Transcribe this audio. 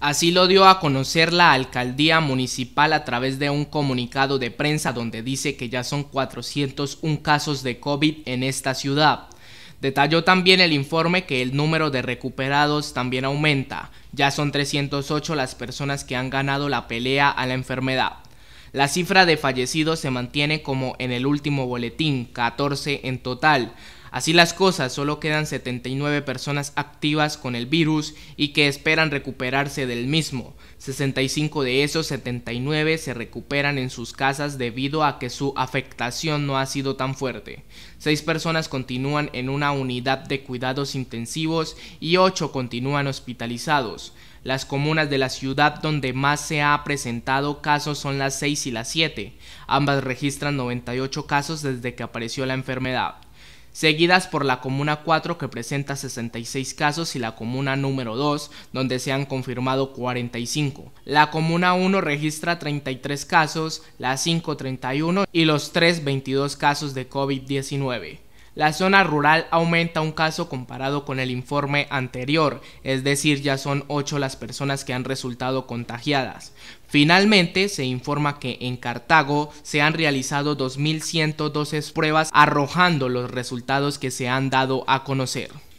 Así lo dio a conocer la alcaldía municipal a través de un comunicado de prensa donde dice que ya son 401 casos de COVID en esta ciudad. Detalló también el informe que el número de recuperados también aumenta. Ya son 308 las personas que han ganado la pelea a la enfermedad. La cifra de fallecidos se mantiene como en el último boletín, 14 en total. Así las cosas, solo quedan 79 personas activas con el virus y que esperan recuperarse del mismo. 65 de esos 79 se recuperan en sus casas debido a que su afectación no ha sido tan fuerte. 6 personas continúan en una unidad de cuidados intensivos y 8 continúan hospitalizados. Las comunas de la ciudad donde más se ha presentado casos son las 6 y las 7. Ambas registran 98 casos desde que apareció la enfermedad seguidas por la comuna 4 que presenta 66 casos y la comuna número 2 donde se han confirmado 45. La comuna 1 registra 33 casos, la 5 31 y los 3 22 casos de COVID-19. La zona rural aumenta un caso comparado con el informe anterior, es decir, ya son 8 las personas que han resultado contagiadas. Finalmente, se informa que en Cartago se han realizado 2.112 pruebas arrojando los resultados que se han dado a conocer.